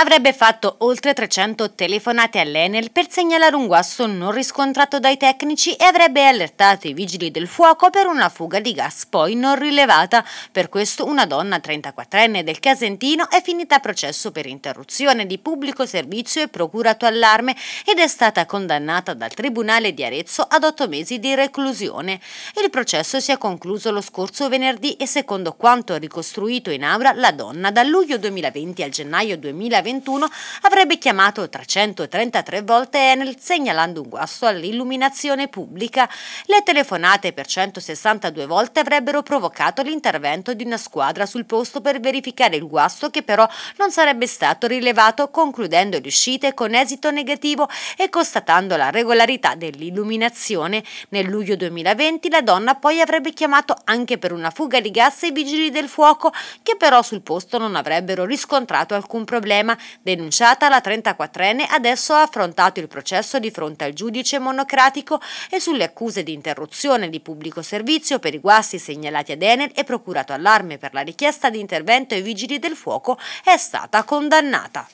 avrebbe fatto oltre 300 telefonate all'Enel per segnalare un guasto non riscontrato dai tecnici e avrebbe allertato i vigili del fuoco per una fuga di gas poi non rilevata. Per questo una donna 34enne del Casentino è finita a processo per interruzione di pubblico servizio e procurato allarme ed è stata condannata dal Tribunale di Arezzo ad otto mesi di reclusione. Il processo si è concluso lo scorso venerdì e secondo quanto ricostruito in aula la donna dal luglio 2020 al gennaio 2020 2021 avrebbe chiamato 333 volte Enel segnalando un guasto all'illuminazione pubblica. Le telefonate per 162 volte avrebbero provocato l'intervento di una squadra sul posto per verificare il guasto che però non sarebbe stato rilevato concludendo le uscite con esito negativo e constatando la regolarità dell'illuminazione. Nel luglio 2020 la donna poi avrebbe chiamato anche per una fuga di gas i vigili del fuoco che però sul posto non avrebbero riscontrato alcun problema Denunciata la 34enne adesso ha affrontato il processo di fronte al giudice monocratico e sulle accuse di interruzione di pubblico servizio per i guasti segnalati ad Enel e procurato allarme per la richiesta di intervento ai vigili del fuoco è stata condannata.